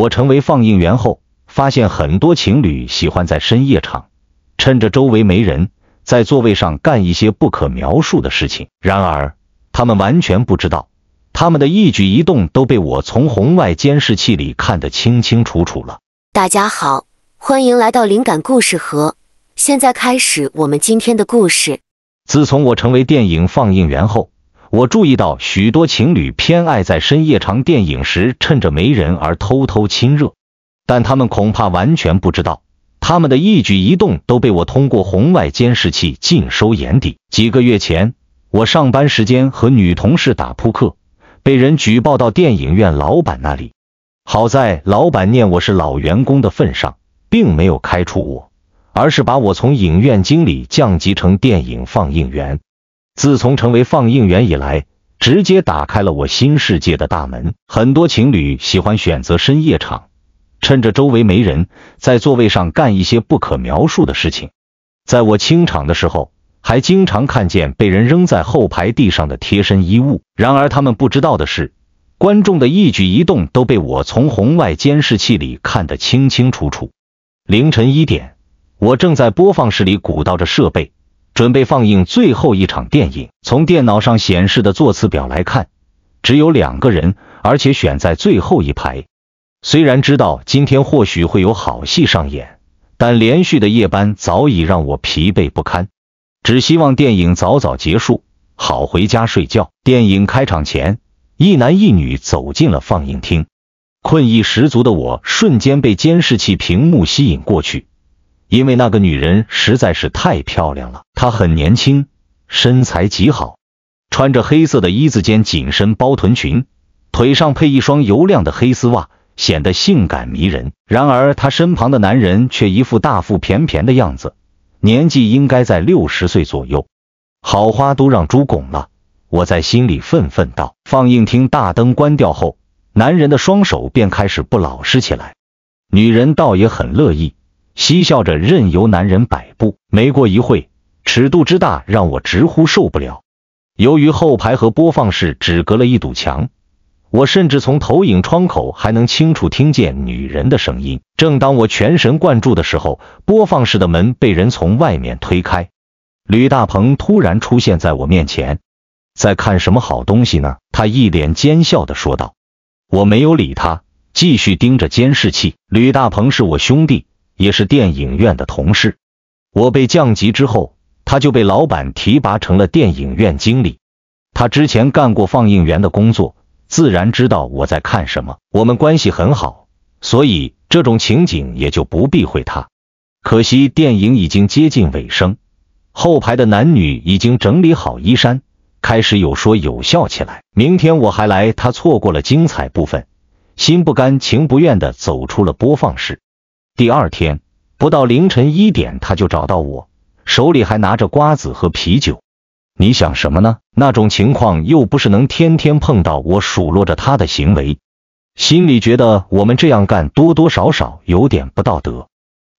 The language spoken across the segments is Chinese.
我成为放映员后，发现很多情侣喜欢在深夜场，趁着周围没人，在座位上干一些不可描述的事情。然而，他们完全不知道，他们的一举一动都被我从红外监视器里看得清清楚楚了。大家好，欢迎来到灵感故事盒，现在开始我们今天的故事。自从我成为电影放映员后。我注意到许多情侣偏爱在深夜长电影时，趁着没人而偷偷亲热，但他们恐怕完全不知道，他们的一举一动都被我通过红外监视器尽收眼底。几个月前，我上班时间和女同事打扑克，被人举报到电影院老板那里，好在老板念我是老员工的份上，并没有开除我，而是把我从影院经理降级成电影放映员。自从成为放映员以来，直接打开了我新世界的大门。很多情侣喜欢选择深夜场，趁着周围没人，在座位上干一些不可描述的事情。在我清场的时候，还经常看见被人扔在后排地上的贴身衣物。然而他们不知道的是，观众的一举一动都被我从红外监视器里看得清清楚楚。凌晨一点，我正在播放室里鼓捣着设备。准备放映最后一场电影。从电脑上显示的座次表来看，只有两个人，而且选在最后一排。虽然知道今天或许会有好戏上演，但连续的夜班早已让我疲惫不堪。只希望电影早早结束，好回家睡觉。电影开场前，一男一女走进了放映厅。困意十足的我，瞬间被监视器屏幕吸引过去。因为那个女人实在是太漂亮了，她很年轻，身材极好，穿着黑色的一字肩紧身包臀裙，腿上配一双油亮的黑丝袜，显得性感迷人。然而，她身旁的男人却一副大腹便便的样子，年纪应该在六十岁左右。好花都让猪拱了，我在心里愤愤道。放映厅大灯关掉后，男人的双手便开始不老实起来，女人倒也很乐意。嬉笑着，任由男人摆布。没过一会，尺度之大让我直呼受不了。由于后排和播放室只隔了一堵墙，我甚至从投影窗口还能清楚听见女人的声音。正当我全神贯注的时候，播放室的门被人从外面推开，吕大鹏突然出现在我面前。“在看什么好东西呢？”他一脸奸笑地说道。我没有理他，继续盯着监视器。吕大鹏是我兄弟。也是电影院的同事，我被降级之后，他就被老板提拔成了电影院经理。他之前干过放映员的工作，自然知道我在看什么。我们关系很好，所以这种情景也就不避讳他。可惜电影已经接近尾声，后排的男女已经整理好衣衫，开始有说有笑起来。明天我还来，他错过了精彩部分，心不甘情不愿地走出了播放室。第二天不到凌晨一点，他就找到我，手里还拿着瓜子和啤酒。你想什么呢？那种情况又不是能天天碰到。我数落着他的行为，心里觉得我们这样干多多少少有点不道德。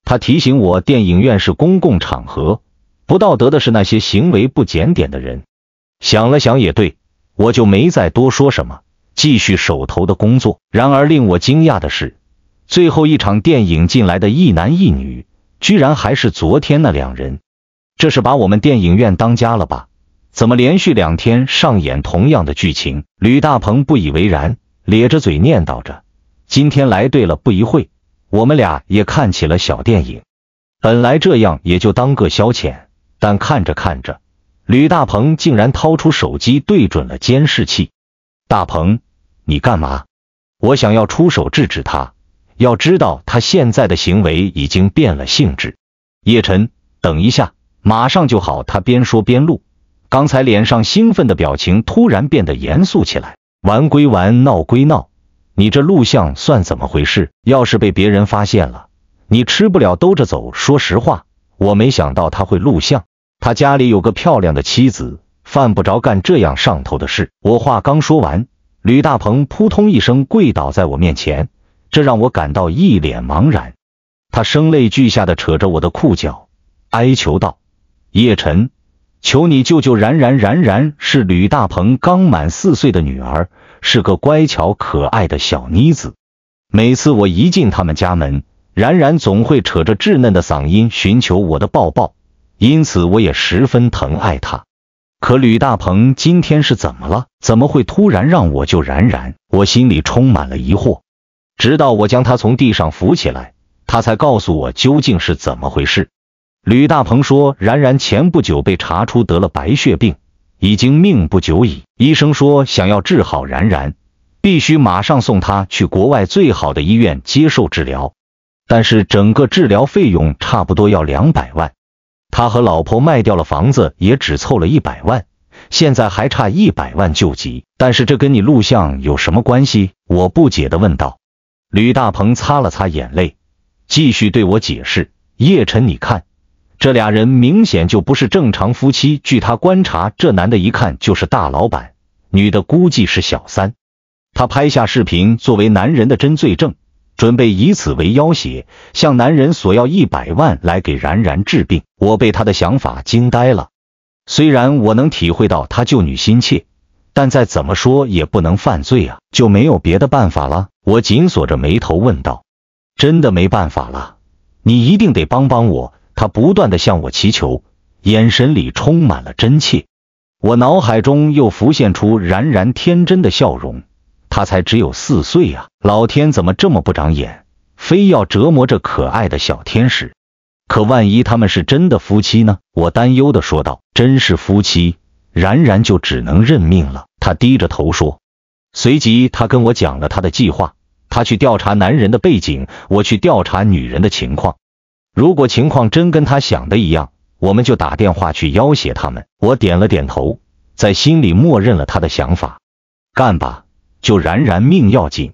他提醒我，电影院是公共场合，不道德的是那些行为不检点的人。想了想也对，我就没再多说什么，继续手头的工作。然而令我惊讶的是。最后一场电影进来的一男一女，居然还是昨天那两人，这是把我们电影院当家了吧？怎么连续两天上演同样的剧情？吕大鹏不以为然，咧着嘴念叨着：“今天来对了。”不一会，我们俩也看起了小电影。本来这样也就当个消遣，但看着看着，吕大鹏竟然掏出手机对准了监视器。大鹏，你干嘛？我想要出手制止他。要知道，他现在的行为已经变了性质。叶晨，等一下，马上就好。他边说边录，刚才脸上兴奋的表情突然变得严肃起来。玩归玩，闹归闹，你这录像算怎么回事？要是被别人发现了，你吃不了兜着走。说实话，我没想到他会录像。他家里有个漂亮的妻子，犯不着干这样上头的事。我话刚说完，吕大鹏扑通一声跪倒在我面前。这让我感到一脸茫然，他声泪俱下的扯着我的裤脚，哀求道：“叶晨，求你救救然然！然然是吕大鹏刚满四岁的女儿，是个乖巧可爱的小妮子。每次我一进他们家门，然然总会扯着稚嫩的嗓音寻求我的抱抱，因此我也十分疼爱她。可吕大鹏今天是怎么了？怎么会突然让我救然然？我心里充满了疑惑。”直到我将他从地上扶起来，他才告诉我究竟是怎么回事。吕大鹏说：“然然前不久被查出得了白血病，已经命不久矣。医生说，想要治好然然，必须马上送他去国外最好的医院接受治疗。但是整个治疗费用差不多要两百万，他和老婆卖掉了房子，也只凑了一百万，现在还差一百万救急。但是这跟你录像有什么关系？”我不解地问道。吕大鹏擦了擦眼泪，继续对我解释：“叶辰，你看，这俩人明显就不是正常夫妻。据他观察，这男的一看就是大老板，女的估计是小三。他拍下视频作为男人的真罪证，准备以此为要挟，向男人索要一百万来给然然治病。”我被他的想法惊呆了。虽然我能体会到他救女心切，但再怎么说也不能犯罪啊！就没有别的办法了。我紧锁着眉头问道：“真的没办法了，你一定得帮帮我。”他不断的向我祈求，眼神里充满了真切。我脑海中又浮现出然然天真的笑容，他才只有四岁啊！老天怎么这么不长眼，非要折磨这可爱的小天使？可万一他们是真的夫妻呢？我担忧的说道：“真是夫妻，然然就只能认命了。”他低着头说，随即他跟我讲了他的计划。他去调查男人的背景，我去调查女人的情况。如果情况真跟他想的一样，我们就打电话去要挟他们。我点了点头，在心里默认了他的想法。干吧，就然然命要紧。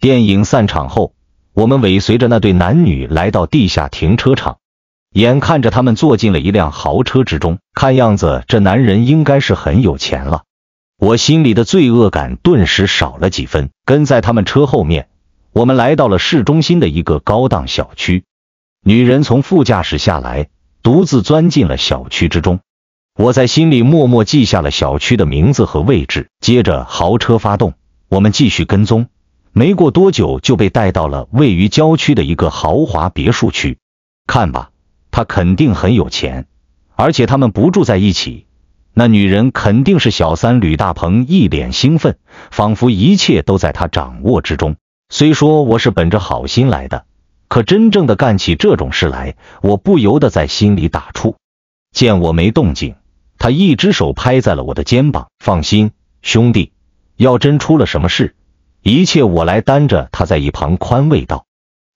电影散场后，我们尾随着那对男女来到地下停车场，眼看着他们坐进了一辆豪车之中，看样子这男人应该是很有钱了。我心里的罪恶感顿时少了几分，跟在他们车后面。我们来到了市中心的一个高档小区，女人从副驾驶下来，独自钻进了小区之中。我在心里默默记下了小区的名字和位置。接着，豪车发动，我们继续跟踪。没过多久，就被带到了位于郊区的一个豪华别墅区。看吧，他肯定很有钱，而且他们不住在一起，那女人肯定是小三。吕大鹏一脸兴奋，仿佛一切都在他掌握之中。虽说我是本着好心来的，可真正的干起这种事来，我不由得在心里打怵。见我没动静，他一只手拍在了我的肩膀：“放心，兄弟，要真出了什么事，一切我来担着。”他在一旁宽慰道。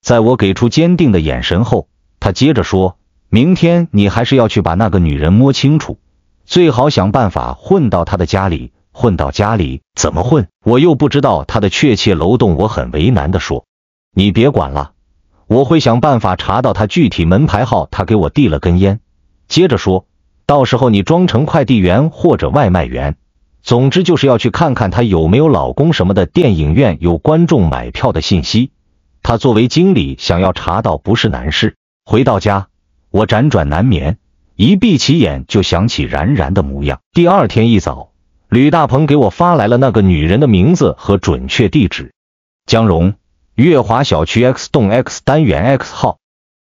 在我给出坚定的眼神后，他接着说：“明天你还是要去把那个女人摸清楚，最好想办法混到她的家里。”混到家里怎么混？我又不知道他的确切楼栋，我很为难的说：“你别管了，我会想办法查到他具体门牌号。”他给我递了根烟，接着说：“到时候你装成快递员或者外卖员，总之就是要去看看他有没有老公什么的。”电影院有观众买票的信息，他作为经理想要查到不是难事。回到家，我辗转难眠，一闭起眼就想起冉冉的模样。第二天一早。吕大鹏给我发来了那个女人的名字和准确地址：江荣，月华小区 X 栋 X 单元 X 号。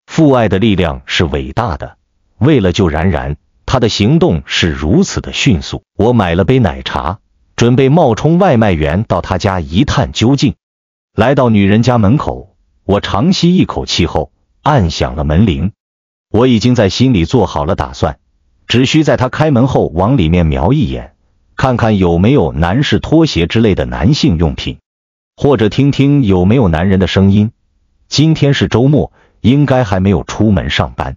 父爱的力量是伟大的，为了救然然，他的行动是如此的迅速。我买了杯奶茶，准备冒充外卖员到他家一探究竟。来到女人家门口，我长吸一口气后按响了门铃。我已经在心里做好了打算，只需在她开门后往里面瞄一眼。看看有没有男士拖鞋之类的男性用品，或者听听有没有男人的声音。今天是周末，应该还没有出门上班。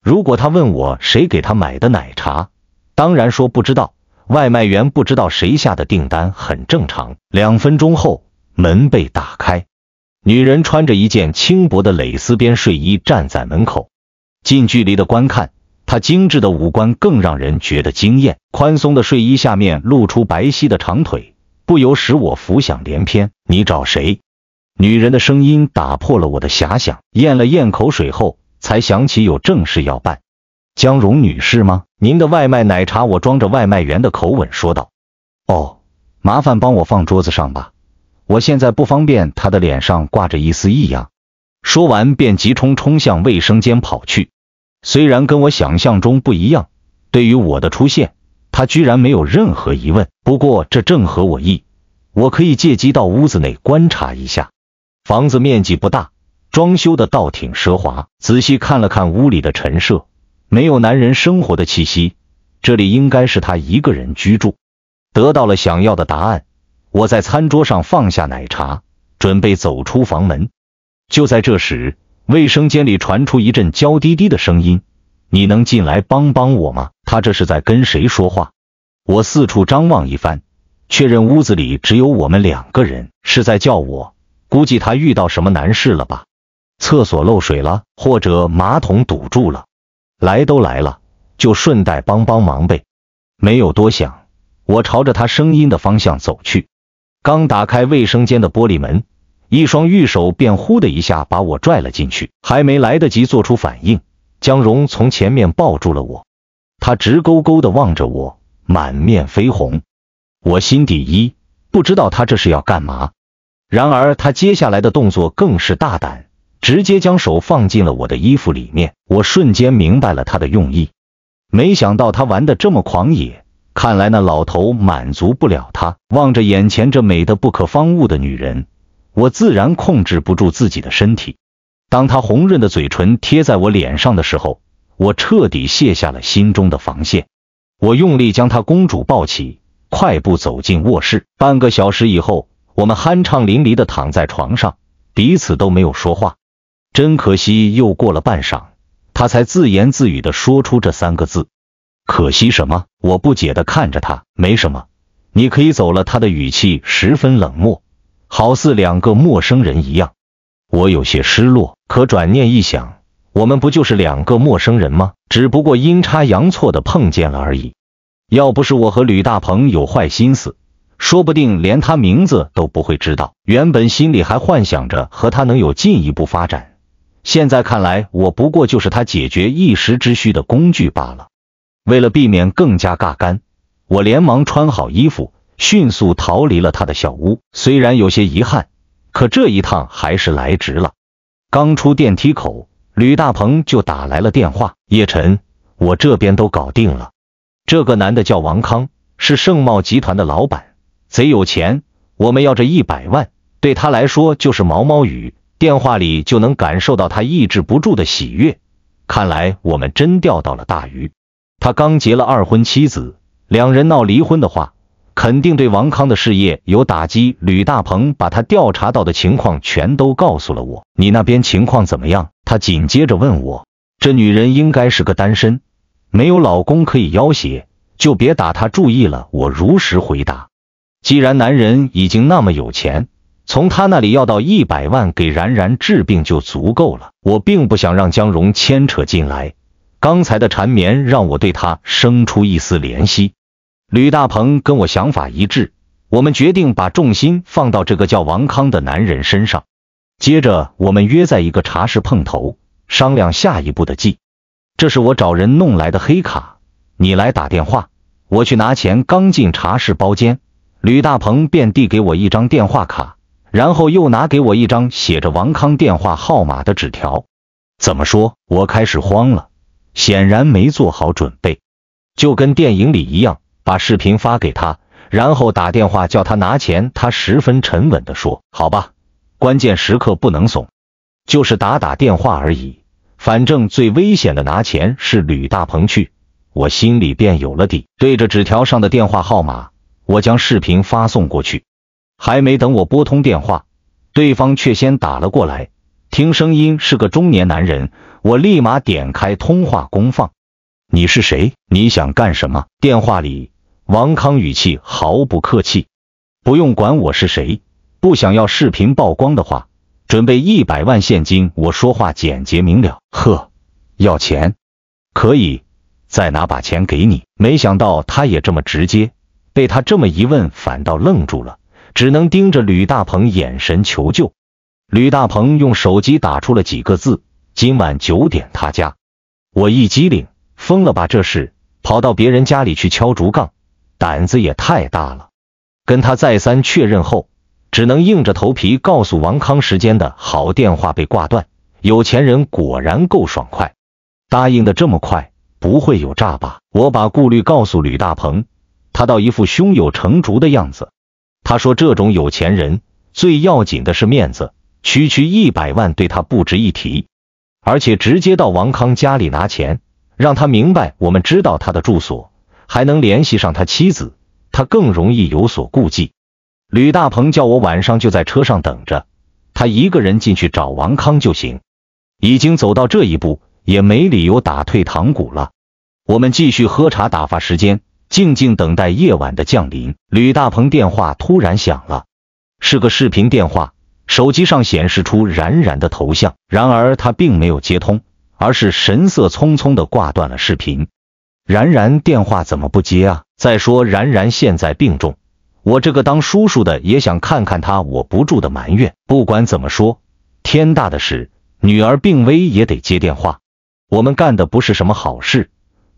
如果他问我谁给他买的奶茶，当然说不知道。外卖员不知道谁下的订单很正常。两分钟后，门被打开，女人穿着一件轻薄的蕾丝边睡衣站在门口。近距离的观看。她精致的五官更让人觉得惊艳，宽松的睡衣下面露出白皙的长腿，不由使我浮想联翩。你找谁？女人的声音打破了我的遐想，咽了咽口水后，才想起有正事要办。江荣女士吗？您的外卖奶茶，我装着外卖员的口吻说道。哦，麻烦帮我放桌子上吧，我现在不方便。她的脸上挂着一丝异样，说完便急冲冲向卫生间跑去。虽然跟我想象中不一样，对于我的出现，他居然没有任何疑问。不过这正合我意，我可以借机到屋子内观察一下。房子面积不大，装修的倒挺奢华。仔细看了看屋里的陈设，没有男人生活的气息，这里应该是他一个人居住。得到了想要的答案，我在餐桌上放下奶茶，准备走出房门。就在这时。卫生间里传出一阵娇滴滴的声音：“你能进来帮帮我吗？”他这是在跟谁说话？我四处张望一番，确认屋子里只有我们两个人，是在叫我。估计他遇到什么难事了吧？厕所漏水了，或者马桶堵住了。来都来了，就顺带帮帮忙呗。没有多想，我朝着他声音的方向走去。刚打开卫生间的玻璃门。一双玉手便忽的一下把我拽了进去，还没来得及做出反应，江荣从前面抱住了我，他直勾勾的望着我，满面绯红。我心底一，不知道他这是要干嘛。然而他接下来的动作更是大胆，直接将手放进了我的衣服里面。我瞬间明白了他的用意。没想到他玩的这么狂野，看来那老头满足不了他。望着眼前这美的不可方物的女人。我自然控制不住自己的身体，当她红润的嘴唇贴在我脸上的时候，我彻底卸下了心中的防线。我用力将她公主抱起，快步走进卧室。半个小时以后，我们酣畅淋漓的躺在床上，彼此都没有说话。真可惜，又过了半晌，他才自言自语的说出这三个字：“可惜什么？”我不解的看着他，没什么，你可以走了。他的语气十分冷漠。好似两个陌生人一样，我有些失落。可转念一想，我们不就是两个陌生人吗？只不过阴差阳错的碰见了而已。要不是我和吕大鹏有坏心思，说不定连他名字都不会知道。原本心里还幻想着和他能有进一步发展，现在看来，我不过就是他解决一时之需的工具罢了。为了避免更加尬尴，我连忙穿好衣服。迅速逃离了他的小屋，虽然有些遗憾，可这一趟还是来值了。刚出电梯口，吕大鹏就打来了电话：“叶晨，我这边都搞定了。这个男的叫王康，是盛茂集团的老板，贼有钱。我们要这一百万，对他来说就是毛毛雨。电话里就能感受到他抑制不住的喜悦，看来我们真钓到了大鱼。他刚结了二婚，妻子两人闹离婚的话。”肯定对王康的事业有打击。吕大鹏把他调查到的情况全都告诉了我。你那边情况怎么样？他紧接着问我。这女人应该是个单身，没有老公可以要挟，就别打她注意了。我如实回答。既然男人已经那么有钱，从他那里要到一百万给然然治病就足够了。我并不想让江荣牵扯进来。刚才的缠绵让我对他生出一丝怜惜。吕大鹏跟我想法一致，我们决定把重心放到这个叫王康的男人身上。接着，我们约在一个茶室碰头，商量下一步的计。这是我找人弄来的黑卡，你来打电话，我去拿钱。刚进茶室包间，吕大鹏便递给我一张电话卡，然后又拿给我一张写着王康电话号码的纸条。怎么说？我开始慌了，显然没做好准备，就跟电影里一样。把视频发给他，然后打电话叫他拿钱。他十分沉稳地说：“好吧，关键时刻不能怂，就是打打电话而已。反正最危险的拿钱是吕大鹏去，我心里便有了底。”对着纸条上的电话号码，我将视频发送过去。还没等我拨通电话，对方却先打了过来。听声音是个中年男人，我立马点开通话功放。你是谁？你想干什么？电话里，王康语气毫不客气。不用管我是谁，不想要视频曝光的话，准备一百万现金。我说话简洁明了。呵，要钱？可以，再拿把钱给你？没想到他也这么直接。被他这么一问，反倒愣住了，只能盯着吕大鹏眼神求救。吕大鹏用手机打出了几个字：今晚九点他家。我一激灵。疯了吧这是跑到别人家里去敲竹杠，胆子也太大了。跟他再三确认后，只能硬着头皮告诉王康时间的好电话被挂断。有钱人果然够爽快，答应的这么快，不会有诈吧？我把顾虑告诉吕大鹏，他倒一副胸有成竹的样子。他说：“这种有钱人最要紧的是面子，区区一百万对他不值一提，而且直接到王康家里拿钱。”让他明白，我们知道他的住所，还能联系上他妻子，他更容易有所顾忌。吕大鹏叫我晚上就在车上等着，他一个人进去找王康就行。已经走到这一步，也没理由打退堂鼓了。我们继续喝茶，打发时间，静静等待夜晚的降临。吕大鹏电话突然响了，是个视频电话，手机上显示出冉冉的头像，然而他并没有接通。而是神色匆匆地挂断了视频。然然电话怎么不接啊？再说然然现在病重，我这个当叔叔的也想看看他。我不住的埋怨。不管怎么说，天大的事，女儿病危也得接电话。我们干的不是什么好事，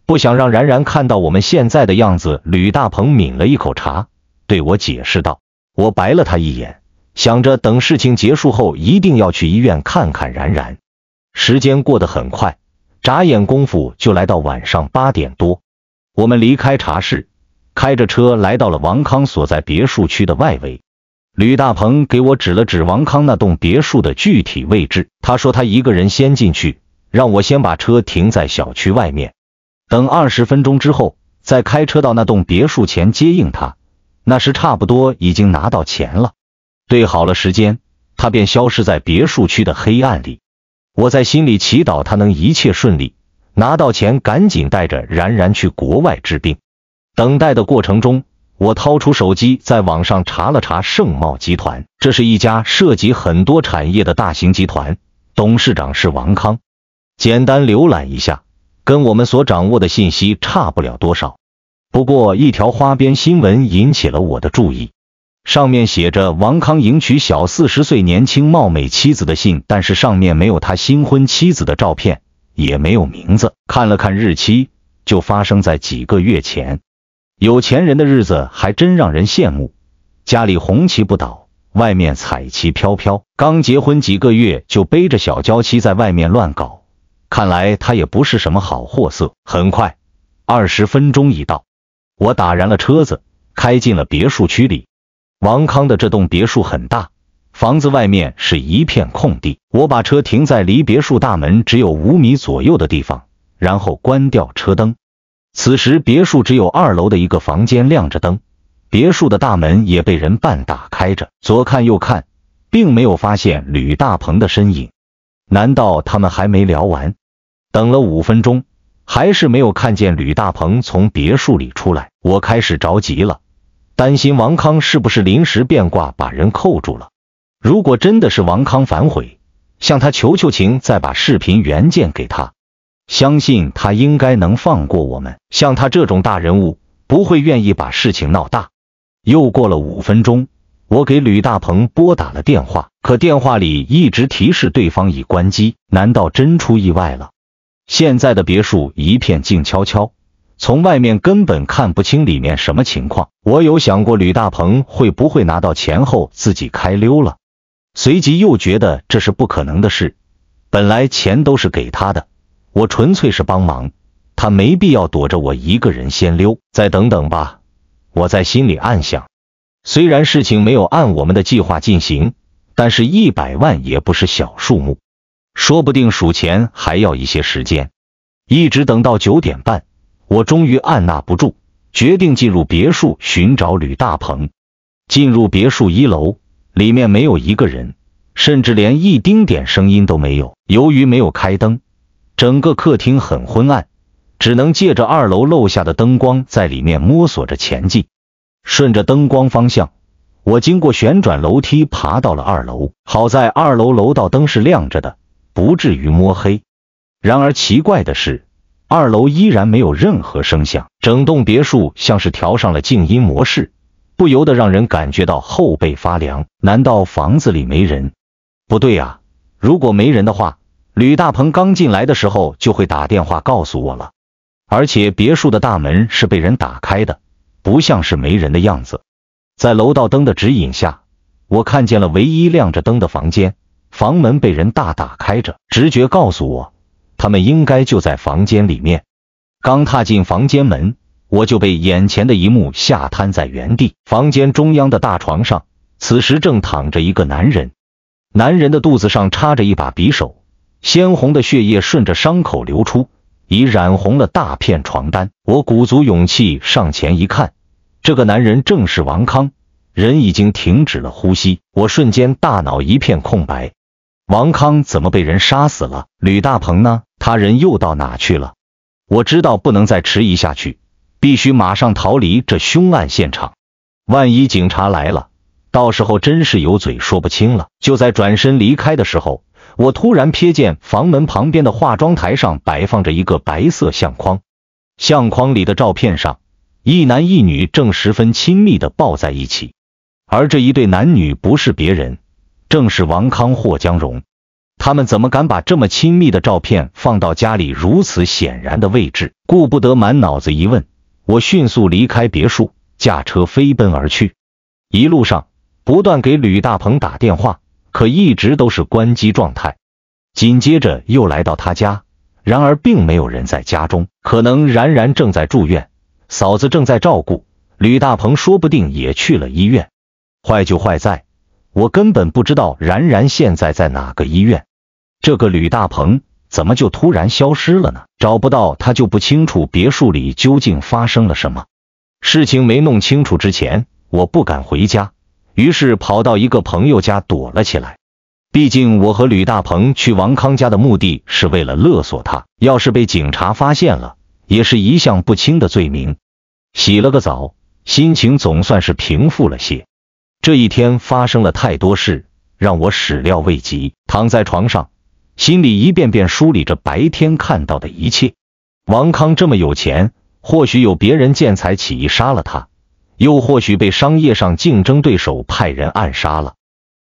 不想让然然看到我们现在的样子。吕大鹏抿了一口茶，对我解释道。我白了他一眼，想着等事情结束后一定要去医院看看然然。时间过得很快，眨眼功夫就来到晚上八点多。我们离开茶室，开着车来到了王康所在别墅区的外围。吕大鹏给我指了指王康那栋别墅的具体位置。他说他一个人先进去，让我先把车停在小区外面，等二十分钟之后再开车到那栋别墅前接应他。那时差不多已经拿到钱了，对好了时间，他便消失在别墅区的黑暗里。我在心里祈祷他能一切顺利，拿到钱赶紧带着然然去国外治病。等待的过程中，我掏出手机，在网上查了查盛茂集团，这是一家涉及很多产业的大型集团，董事长是王康。简单浏览一下，跟我们所掌握的信息差不了多少。不过一条花边新闻引起了我的注意。上面写着王康迎娶小四十岁年轻貌美妻子的信，但是上面没有他新婚妻子的照片，也没有名字。看了看日期，就发生在几个月前。有钱人的日子还真让人羡慕，家里红旗不倒，外面彩旗飘飘。刚结婚几个月就背着小娇妻在外面乱搞，看来他也不是什么好货色。很快，二十分钟已到，我打燃了车子，开进了别墅区里。王康的这栋别墅很大，房子外面是一片空地。我把车停在离别墅大门只有五米左右的地方，然后关掉车灯。此时，别墅只有二楼的一个房间亮着灯，别墅的大门也被人半打开着。左看右看，并没有发现吕大鹏的身影。难道他们还没聊完？等了五分钟，还是没有看见吕大鹏从别墅里出来。我开始着急了。担心王康是不是临时变卦把人扣住了？如果真的是王康反悔，向他求求情，再把视频原件给他，相信他应该能放过我们。像他这种大人物，不会愿意把事情闹大。又过了五分钟，我给吕大鹏拨打了电话，可电话里一直提示对方已关机。难道真出意外了？现在的别墅一片静悄悄。从外面根本看不清里面什么情况。我有想过吕大鹏会不会拿到钱后自己开溜了，随即又觉得这是不可能的事。本来钱都是给他的，我纯粹是帮忙，他没必要躲着我一个人先溜。再等等吧，我在心里暗想。虽然事情没有按我们的计划进行，但是一百万也不是小数目，说不定数钱还要一些时间。一直等到九点半。我终于按捺不住，决定进入别墅寻找吕大鹏。进入别墅一楼，里面没有一个人，甚至连一丁点声音都没有。由于没有开灯，整个客厅很昏暗，只能借着二楼漏下的灯光在里面摸索着前进。顺着灯光方向，我经过旋转楼梯爬到了二楼。好在二楼楼道灯是亮着的，不至于摸黑。然而奇怪的是。二楼依然没有任何声响，整栋别墅像是调上了静音模式，不由得让人感觉到后背发凉。难道房子里没人？不对啊，如果没人的话，吕大鹏刚进来的时候就会打电话告诉我了。而且别墅的大门是被人打开的，不像是没人的样子。在楼道灯的指引下，我看见了唯一亮着灯的房间，房门被人大打开着。直觉告诉我。他们应该就在房间里面。刚踏进房间门，我就被眼前的一幕吓瘫在原地。房间中央的大床上，此时正躺着一个男人，男人的肚子上插着一把匕首，鲜红的血液顺着伤口流出，已染红了大片床单。我鼓足勇气上前一看，这个男人正是王康，人已经停止了呼吸。我瞬间大脑一片空白。王康怎么被人杀死了？吕大鹏呢？他人又到哪去了？我知道不能再迟疑下去，必须马上逃离这凶案现场。万一警察来了，到时候真是有嘴说不清了。就在转身离开的时候，我突然瞥见房门旁边的化妆台上摆放着一个白色相框，相框里的照片上，一男一女正十分亲密的抱在一起，而这一对男女不是别人。正是王康霍江荣，他们怎么敢把这么亲密的照片放到家里如此显然的位置？顾不得满脑子疑问，我迅速离开别墅，驾车飞奔而去。一路上不断给吕大鹏打电话，可一直都是关机状态。紧接着又来到他家，然而并没有人在家中，可能然然正在住院，嫂子正在照顾吕大鹏，说不定也去了医院。坏就坏在。我根本不知道然然现在在哪个医院，这个吕大鹏怎么就突然消失了呢？找不到他就不清楚别墅里究竟发生了什么事情。没弄清楚之前，我不敢回家，于是跑到一个朋友家躲了起来。毕竟我和吕大鹏去王康家的目的是为了勒索他，要是被警察发现了，也是一项不轻的罪名。洗了个澡，心情总算是平复了些。这一天发生了太多事，让我始料未及。躺在床上，心里一遍遍梳理着白天看到的一切。王康这么有钱，或许有别人见财起意杀了他，又或许被商业上竞争对手派人暗杀了。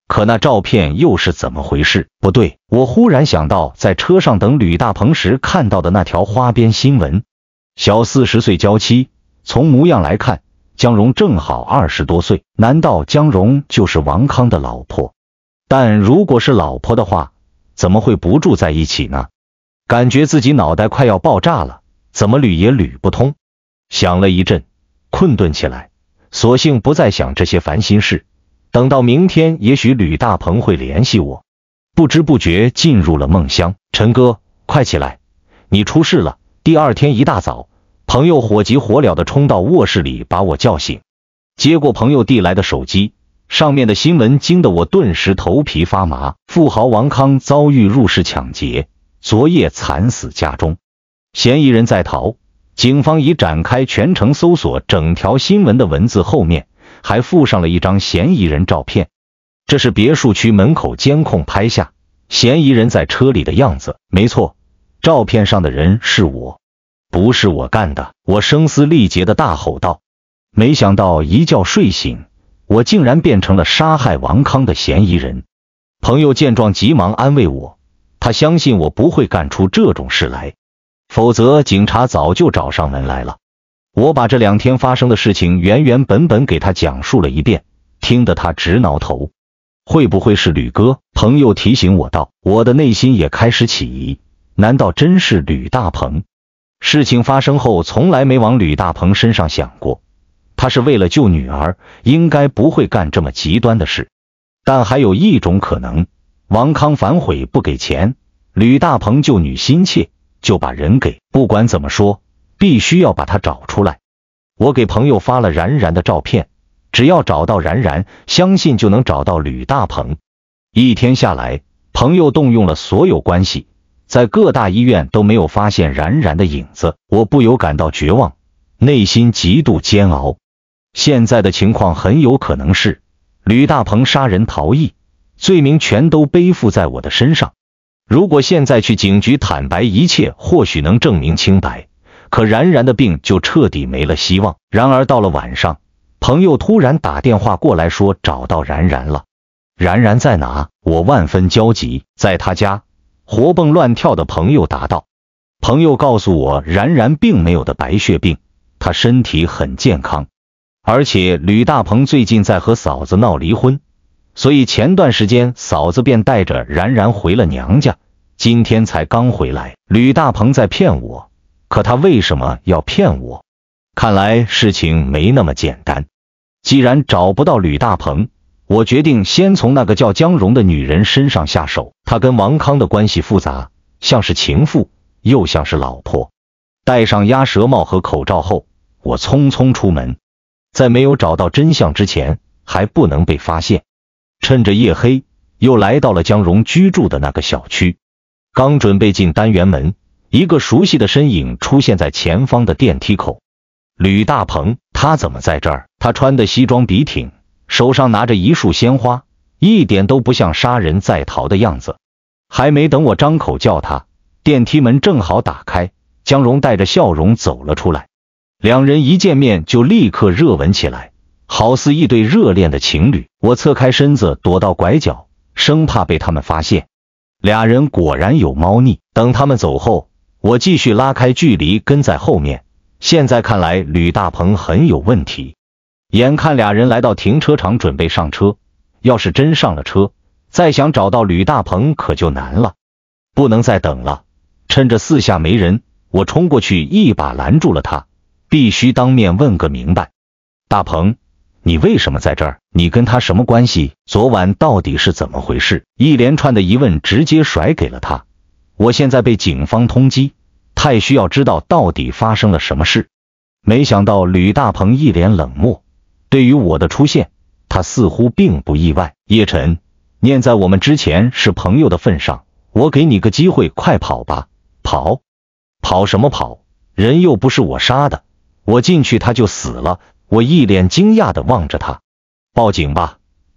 可那照片又是怎么回事？不对，我忽然想到，在车上等吕大鹏时看到的那条花边新闻：小四十岁娇妻，从模样来看。江荣正好二十多岁，难道江荣就是王康的老婆？但如果是老婆的话，怎么会不住在一起呢？感觉自己脑袋快要爆炸了，怎么捋也捋不通。想了一阵，困顿起来，索性不再想这些烦心事。等到明天，也许吕大鹏会联系我。不知不觉进入了梦乡。陈哥，快起来，你出事了！第二天一大早。朋友火急火燎地冲到卧室里把我叫醒，接过朋友递来的手机，上面的新闻惊得我顿时头皮发麻。富豪王康遭遇入室抢劫，昨夜惨死家中，嫌疑人在逃，警方已展开全程搜索。整条新闻的文字后面还附上了一张嫌疑人照片，这是别墅区门口监控拍下嫌疑人在车里的样子。没错，照片上的人是我。不是我干的！我声嘶力竭的大吼道。没想到一觉睡醒，我竟然变成了杀害王康的嫌疑人。朋友见状，急忙安慰我，他相信我不会干出这种事来，否则警察早就找上门来了。我把这两天发生的事情原原本本给他讲述了一遍，听得他直挠头。会不会是吕哥？朋友提醒我道。我的内心也开始起疑，难道真是吕大鹏？事情发生后，从来没往吕大鹏身上想过，他是为了救女儿，应该不会干这么极端的事。但还有一种可能，王康反悔不给钱，吕大鹏救女心切，就把人给。不管怎么说，必须要把他找出来。我给朋友发了然然的照片，只要找到然然，相信就能找到吕大鹏。一天下来，朋友动用了所有关系。在各大医院都没有发现冉冉的影子，我不由感到绝望，内心极度煎熬。现在的情况很有可能是吕大鹏杀人逃逸，罪名全都背负在我的身上。如果现在去警局坦白一切，或许能证明清白，可冉冉的病就彻底没了希望。然而到了晚上，朋友突然打电话过来，说找到冉冉了。冉冉在哪？我万分焦急，在他家。活蹦乱跳的朋友答道：“朋友告诉我，然然并没有得白血病，他身体很健康。而且吕大鹏最近在和嫂子闹离婚，所以前段时间嫂子便带着然然回了娘家，今天才刚回来。吕大鹏在骗我，可他为什么要骗我？看来事情没那么简单。既然找不到吕大鹏。”我决定先从那个叫江荣的女人身上下手。她跟王康的关系复杂，像是情妇，又像是老婆。戴上鸭舌帽和口罩后，我匆匆出门。在没有找到真相之前，还不能被发现。趁着夜黑，又来到了江荣居住的那个小区。刚准备进单元门，一个熟悉的身影出现在前方的电梯口。吕大鹏，他怎么在这儿？他穿的西装笔挺。手上拿着一束鲜花，一点都不像杀人在逃的样子。还没等我张口叫他，电梯门正好打开，江荣带着笑容走了出来。两人一见面就立刻热吻起来，好似一对热恋的情侣。我侧开身子躲到拐角，生怕被他们发现。俩人果然有猫腻。等他们走后，我继续拉开距离跟在后面。现在看来，吕大鹏很有问题。眼看俩人来到停车场准备上车，要是真上了车，再想找到吕大鹏可就难了。不能再等了，趁着四下没人，我冲过去一把拦住了他。必须当面问个明白。大鹏，你为什么在这儿？你跟他什么关系？昨晚到底是怎么回事？一连串的疑问直接甩给了他。我现在被警方通缉，太需要知道到底发生了什么事。没想到吕大鹏一脸冷漠。对于我的出现，他似乎并不意外。叶晨，念在我们之前是朋友的份上，我给你个机会，快跑吧！跑？跑什么跑？人又不是我杀的，我进去他就死了。我一脸惊讶的望着他，报警吧，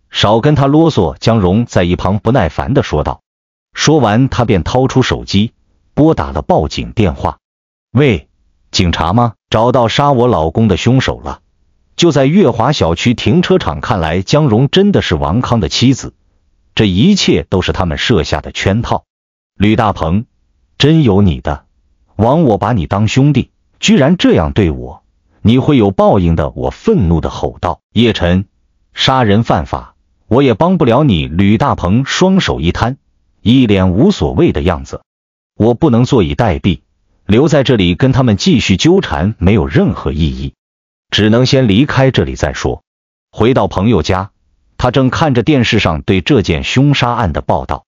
少跟他啰嗦。江荣在一旁不耐烦的说道。说完，他便掏出手机，拨打了报警电话。喂，警察吗？找到杀我老公的凶手了。就在月华小区停车场，看来江荣真的是王康的妻子，这一切都是他们设下的圈套。吕大鹏，真有你的！枉我把你当兄弟，居然这样对我！你会有报应的！我愤怒的吼道。叶晨，杀人犯法，我也帮不了你。吕大鹏双手一摊，一脸无所谓的样子。我不能坐以待毙，留在这里跟他们继续纠缠没有任何意义。只能先离开这里再说。回到朋友家，他正看着电视上对这件凶杀案的报道。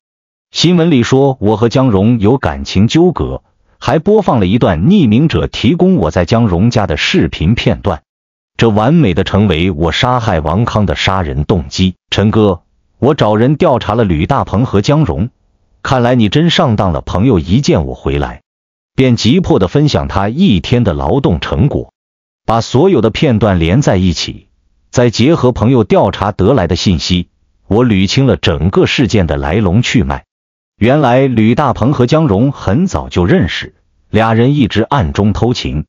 新闻里说我和江荣有感情纠葛，还播放了一段匿名者提供我在江荣家的视频片段。这完美的成为我杀害王康的杀人动机。陈哥，我找人调查了吕大鹏和江荣，看来你真上当了。朋友一见我回来，便急迫地分享他一天的劳动成果。把所有的片段连在一起，再结合朋友调查得来的信息，我捋清了整个事件的来龙去脉。原来，吕大鹏和江荣很早就认识，俩人一直暗中偷情。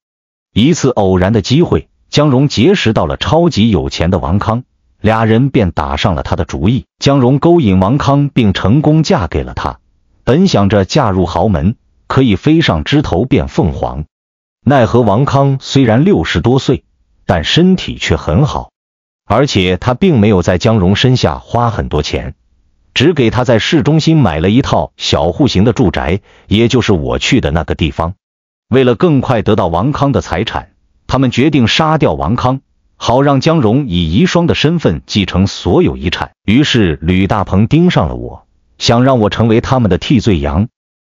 一次偶然的机会，江荣结识到了超级有钱的王康，俩人便打上了他的主意。江荣勾引王康，并成功嫁给了他。本想着嫁入豪门，可以飞上枝头变凤凰。奈何王康虽然六十多岁，但身体却很好，而且他并没有在江荣身下花很多钱，只给他在市中心买了一套小户型的住宅，也就是我去的那个地方。为了更快得到王康的财产，他们决定杀掉王康，好让江荣以遗孀的身份继承所有遗产。于是吕大鹏盯上了我，想让我成为他们的替罪羊。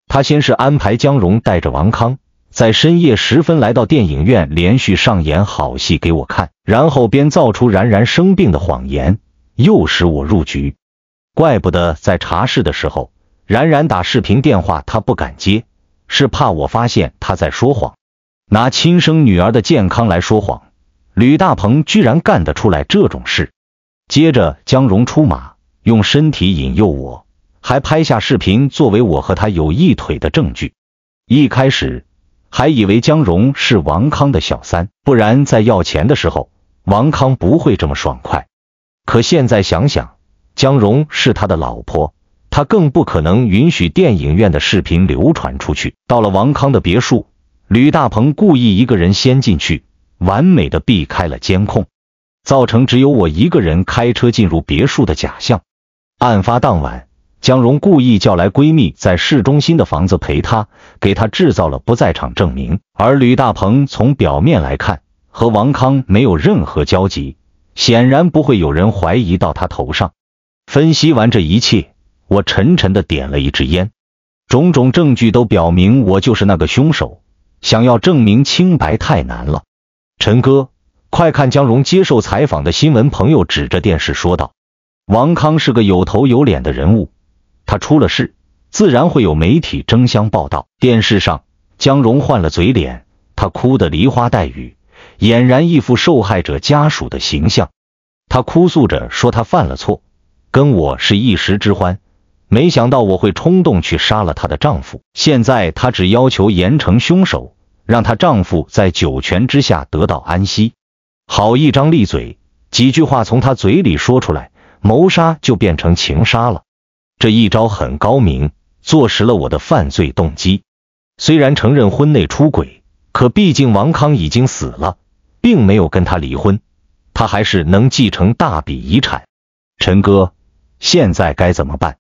他先是安排江荣带着王康。在深夜时分来到电影院，连续上演好戏给我看，然后编造出冉冉生病的谎言，诱使我入局。怪不得在茶室的时候，冉冉打视频电话他不敢接，是怕我发现他在说谎，拿亲生女儿的健康来说谎。吕大鹏居然干得出来这种事。接着江荣出马，用身体引诱我，还拍下视频作为我和他有一腿的证据。一开始。还以为江荣是王康的小三，不然在要钱的时候，王康不会这么爽快。可现在想想，江荣是他的老婆，他更不可能允许电影院的视频流传出去。到了王康的别墅，吕大鹏故意一个人先进去，完美的避开了监控，造成只有我一个人开车进入别墅的假象。案发当晚。江荣故意叫来闺蜜在市中心的房子陪她，给她制造了不在场证明。而吕大鹏从表面来看和王康没有任何交集，显然不会有人怀疑到他头上。分析完这一切，我沉沉的点了一支烟。种种证据都表明我就是那个凶手，想要证明清白太难了。陈哥，快看江荣接受采访的新闻！朋友指着电视说道：“王康是个有头有脸的人物。”她出了事，自然会有媒体争相报道。电视上，江蓉换了嘴脸，她哭得梨花带雨，俨然一副受害者家属的形象。她哭诉着说：“她犯了错，跟我是一时之欢，没想到我会冲动去杀了他的丈夫。现在她只要求严惩凶手，让她丈夫在九泉之下得到安息。”好一张利嘴，几句话从她嘴里说出来，谋杀就变成情杀了。这一招很高明，坐实了我的犯罪动机。虽然承认婚内出轨，可毕竟王康已经死了，并没有跟他离婚，他还是能继承大笔遗产。陈哥，现在该怎么办？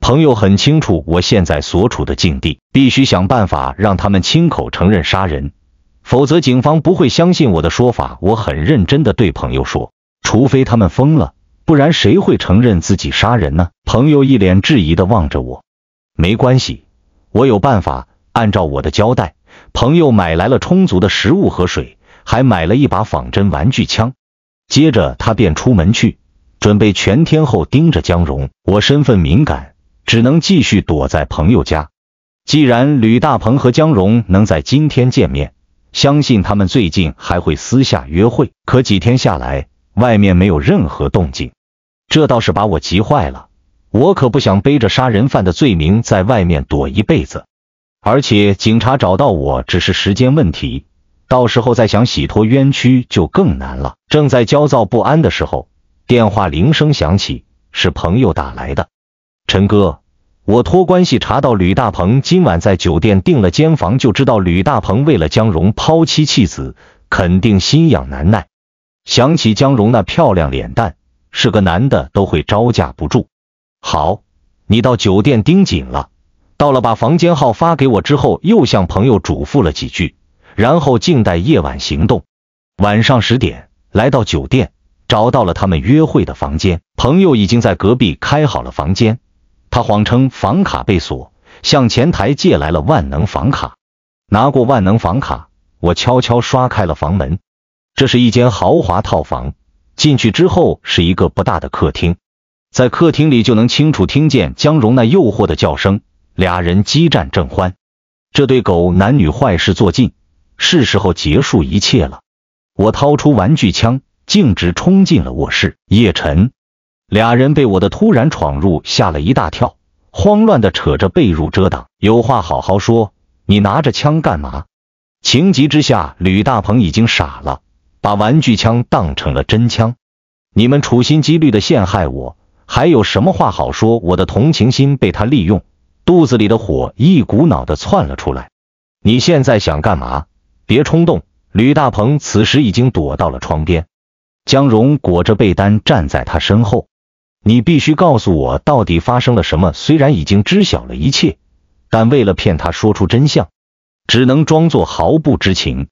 朋友很清楚我现在所处的境地，必须想办法让他们亲口承认杀人，否则警方不会相信我的说法。我很认真的对朋友说：“除非他们疯了。”不然谁会承认自己杀人呢？朋友一脸质疑的望着我。没关系，我有办法。按照我的交代，朋友买来了充足的食物和水，还买了一把仿真玩具枪。接着，他便出门去，准备全天候盯着江荣。我身份敏感，只能继续躲在朋友家。既然吕大鹏和江荣能在今天见面，相信他们最近还会私下约会。可几天下来，外面没有任何动静。这倒是把我急坏了，我可不想背着杀人犯的罪名在外面躲一辈子。而且警察找到我只是时间问题，到时候再想洗脱冤屈就更难了。正在焦躁不安的时候，电话铃声响起，是朋友打来的。陈哥，我托关系查到吕大鹏今晚在酒店订了间房，就知道吕大鹏为了江蓉抛妻弃子，肯定心痒难耐。想起江蓉那漂亮脸蛋。是个男的都会招架不住。好，你到酒店盯紧了，到了把房间号发给我。之后又向朋友嘱咐了几句，然后静待夜晚行动。晚上十点，来到酒店，找到了他们约会的房间。朋友已经在隔壁开好了房间。他谎称房卡被锁，向前台借来了万能房卡。拿过万能房卡，我悄悄刷开了房门。这是一间豪华套房。进去之后是一个不大的客厅，在客厅里就能清楚听见江蓉那诱惑的叫声，俩人激战正欢。这对狗男女坏事做尽，是时候结束一切了。我掏出玩具枪，径直冲进了卧室。叶晨，俩人被我的突然闯入吓了一大跳，慌乱的扯着被褥遮挡。有话好好说，你拿着枪干嘛？情急之下，吕大鹏已经傻了。把玩具枪当成了真枪，你们处心积虑的陷害我，还有什么话好说？我的同情心被他利用，肚子里的火一股脑的窜了出来。你现在想干嘛？别冲动！吕大鹏此时已经躲到了窗边，江荣裹着被单站在他身后。你必须告诉我到底发生了什么。虽然已经知晓了一切，但为了骗他说出真相，只能装作毫不知情。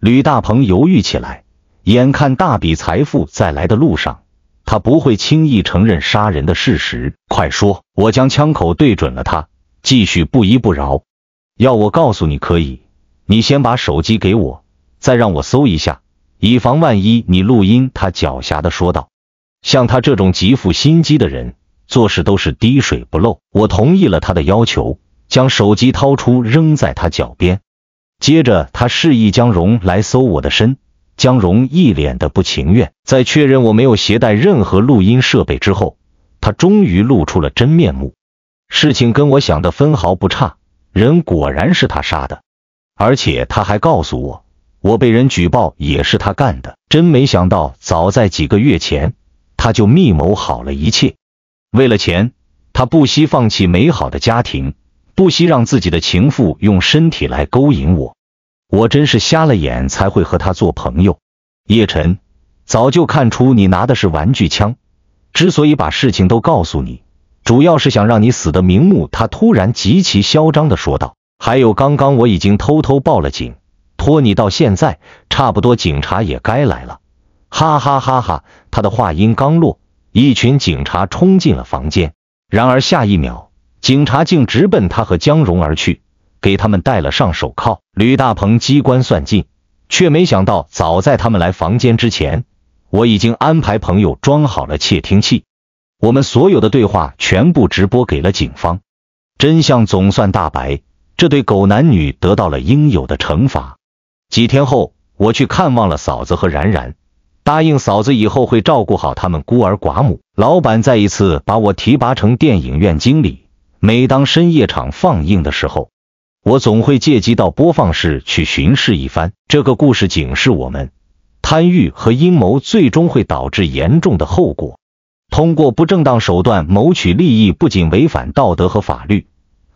吕大鹏犹豫起来。眼看大笔财富在来的路上，他不会轻易承认杀人的事实。快说！我将枪口对准了他，继续不依不饶。要我告诉你可以，你先把手机给我，再让我搜一下，以防万一你录音。他狡黠的说道：“像他这种极富心机的人，做事都是滴水不漏。”我同意了他的要求，将手机掏出扔在他脚边，接着他示意江荣来搜我的身。江荣一脸的不情愿，在确认我没有携带任何录音设备之后，他终于露出了真面目。事情跟我想的分毫不差，人果然是他杀的，而且他还告诉我，我被人举报也是他干的。真没想到，早在几个月前，他就密谋好了一切。为了钱，他不惜放弃美好的家庭，不惜让自己的情妇用身体来勾引我。我真是瞎了眼才会和他做朋友，叶晨，早就看出你拿的是玩具枪，之所以把事情都告诉你，主要是想让你死的瞑目。他突然极其嚣张的说道：“还有，刚刚我已经偷偷报了警，拖你到现在，差不多警察也该来了。”哈哈哈哈！他的话音刚落，一群警察冲进了房间，然而下一秒，警察竟直奔他和江荣而去。给他们戴了上手铐，吕大鹏机关算尽，却没想到，早在他们来房间之前，我已经安排朋友装好了窃听器，我们所有的对话全部直播给了警方，真相总算大白，这对狗男女得到了应有的惩罚。几天后，我去看望了嫂子和然然，答应嫂子以后会照顾好他们孤儿寡母。老板再一次把我提拔成电影院经理，每当深夜场放映的时候。我总会借机到播放室去巡视一番。这个故事警示我们，贪欲和阴谋最终会导致严重的后果。通过不正当手段谋取利益，不仅违反道德和法律，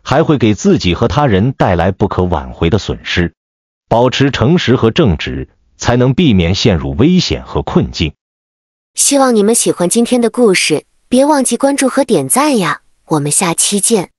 还会给自己和他人带来不可挽回的损失。保持诚实和正直，才能避免陷入危险和困境。希望你们喜欢今天的故事，别忘记关注和点赞呀！我们下期见。